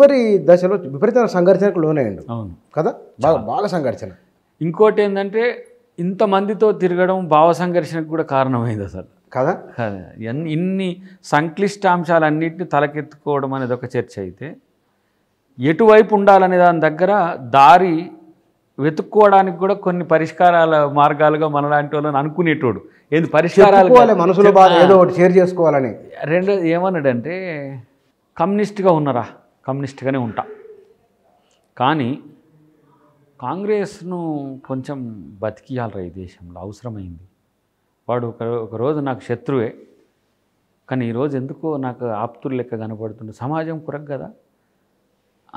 చివరి దశలో విపరీతమైన సంఘర్షణకు లోనయ్యండు అవును కదా బాగా బాగా సంఘర్షణ ఇంకోటి ఏంటంటే ఇంతమందితో తిరగడం భావ సంఘర్షణకు కూడా కారణమైంది అసలు కదా ఇన్ని సంక్లిష్ట అంశాలన్నింటినీ తలకెత్తుకోవడం అనేది ఒక చర్చ అయితే ఎటువైపు ఉండాలనే దాని దగ్గర దారి వెతుక్కోవడానికి కూడా కొన్ని పరిష్కారాల మార్గాలుగా లాంటి వాళ్ళని అనుకునేటోడు ఏంది పరిష్కారాలు మనసులో ఏదో ఒకటి షేర్ చేసుకోవాలని రెండోది ఏమన్నాడంటే కమ్యూనిస్ట్గా ఉన్నారా కమ్యూనిస్ట్గానే ఉంటా కానీ కాంగ్రెస్ను కొంచెం బతికియాలరా ఈ దేశంలో అవసరమైంది వాడు ఒక ఒకరోజు నాకు శత్రువే కానీ ఈరోజు ఎందుకో నాకు ఆప్తులు లెక్క కనపడుతుంది సమాజం కురకు కదా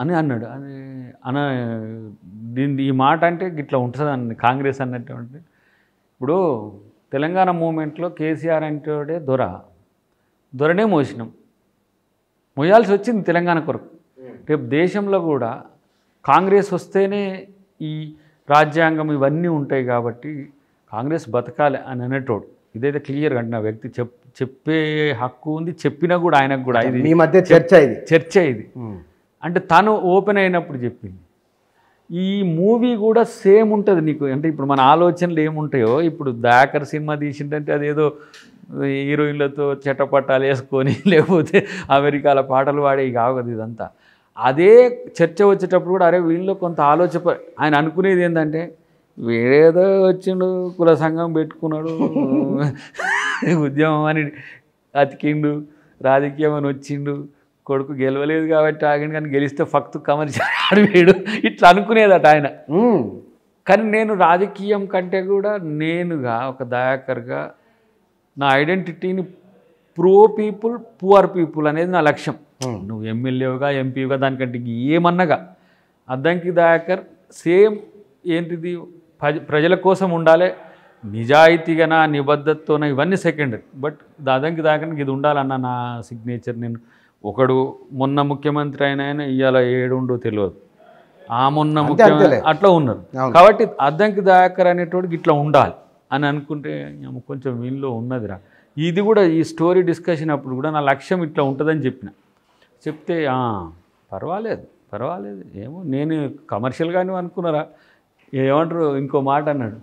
అని అన్నాడు అని అన దీని ఈ మాట అంటే ఇట్లా ఉంటుంది అన్న కాంగ్రెస్ అన్నటువంటి ఇప్పుడు తెలంగాణ మూమెంట్లో కేసీఆర్ అంటే దొర దొరనే మోసినాం మోయాల్సి వచ్చింది తెలంగాణ కొరకు రేపు దేశంలో కూడా కాంగ్రెస్ వస్తేనే ఈ రాజ్యాంగం ఇవన్నీ ఉంటాయి కాబట్టి కాంగ్రెస్ బతకాలి అని అనేటోడు ఇదైతే క్లియర్గా నా వ్యక్తి చెప్ చెప్పే హక్కు ఉంది చెప్పినా కూడా ఆయనకు కూడా ఇది మీ మధ్య చర్చ ఇది చర్చ ఇది అంటే తను ఓపెన్ అయినప్పుడు చెప్పింది ఈ మూవీ కూడా సేమ్ ఉంటుంది నీకు అంటే ఇప్పుడు మన ఆలోచనలు ఏముంటాయో ఇప్పుడు దాకర్ సినిమా తీసిందంటే అదేదో హీరోయిన్లతో చెట్టపట్టాలు వేసుకొని లేకపోతే అమెరికాల పాటలు వాడే కాగదు ఇదంతా అదే చర్చ వచ్చేటప్పుడు కూడా అరే వీళ్ళు కొంత ఆలోచన ఆయన అనుకునేది ఏంటంటే వేరేదో వచ్చిండు కుల సంఘం పెట్టుకున్నాడు ఉద్యమం అని అతికిండు రాజకీయం అని వచ్చిండు కొడుకు గెలవలేదు కాబట్టి ఆగిండు కానీ గెలిస్తే ఫక్తు కమర్షియల్ వీడు ఇట్లా అనుకునేదట ఆయన కానీ నేను రాజకీయం కంటే కూడా నేనుగా ఒక దయాకర్గా నా ఐడెంటిటీని ప్రో పీపుల్ పువర్ పీపుల్ అనేది నా లక్ష్యం నువ్వు ఎమ్మెల్యేగా ఎంపీగా దానికంటే ఏమన్నగా అద్దంకి దాయాకర్ సేమ్ ఏంటిది ప్రజల కోసం ఉండాలి నిజాయితీగానా నిబద్ధతతోన ఇవన్నీ సెకండరీ బట్ దాదానికి దాకా ఇది ఉండాలన్న నా సిగ్నేచర్ నేను ఒకడు మొన్న ముఖ్యమంత్రి అయిన అయినా ఇవాళ ఏడుండో తెలియదు ఆ మొన్న ముఖ్యమంత్రి అట్లా ఉన్నారు కాబట్టి అద్దంకి దాయాకర్ అనేటోడికి ఇట్లా ఉండాలి అని అనుకుంటే కొంచెం వీళ్ళు ఉన్నదిరా ఇది కూడా ఈ స్టోరీ డిస్కషన్ అప్పుడు కూడా నా లక్ష్యం ఇట్లా ఉంటుందని చెప్పిన చెప్తే పర్వాలేదు పర్వాలేదు ఏమో నేను కమర్షియల్గానే అనుకున్నారా ఏమంటారు ఇంకో మాట అన్నాడు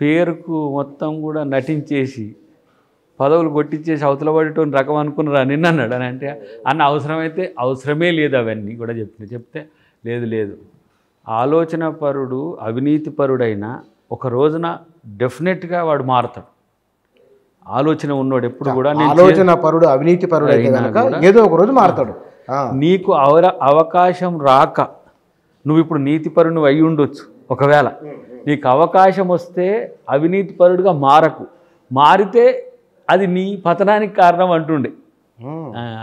పేరుకు మొత్తం కూడా నటించేసి పదవులు కొట్టించేసి అవతల పడేటువంటి రకం అనుకున్నారా నిన్న అన్నాడు అని అంటే అన్న అవసరమైతే అవసరమే లేదు అవన్నీ కూడా చెప్పిన చెప్తే లేదు లేదు ఆలోచన పరుడు అవినీతి పరుడైన ఒక రోజున డెఫినెట్గా వాడు మారుతాడు ఆలోచన ఉన్నోడు ఎప్పుడు కూడా ఆలోచన పరుడు అవినీతి పరుడు ఏదో ఒక రోజు మారుతాడు నీకు అవర అవకాశం రాక నువ్వు ఇప్పుడు నీతిపరుడు అయి ఉండొచ్చు ఒకవేళ నీకు అవకాశం వస్తే అవినీతి పరుడుగా మారకు మారితే అది నీ పతనానికి కారణం అంటుండే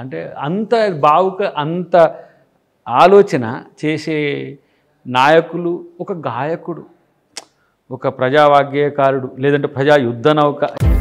అంటే అంత బావుక అంత ఆలోచన చేసే నాయకులు ఒక గాయకుడు ఒక ప్రజావాగ్యకారుడు లేదంటే ప్రజా యుద్ధ నౌక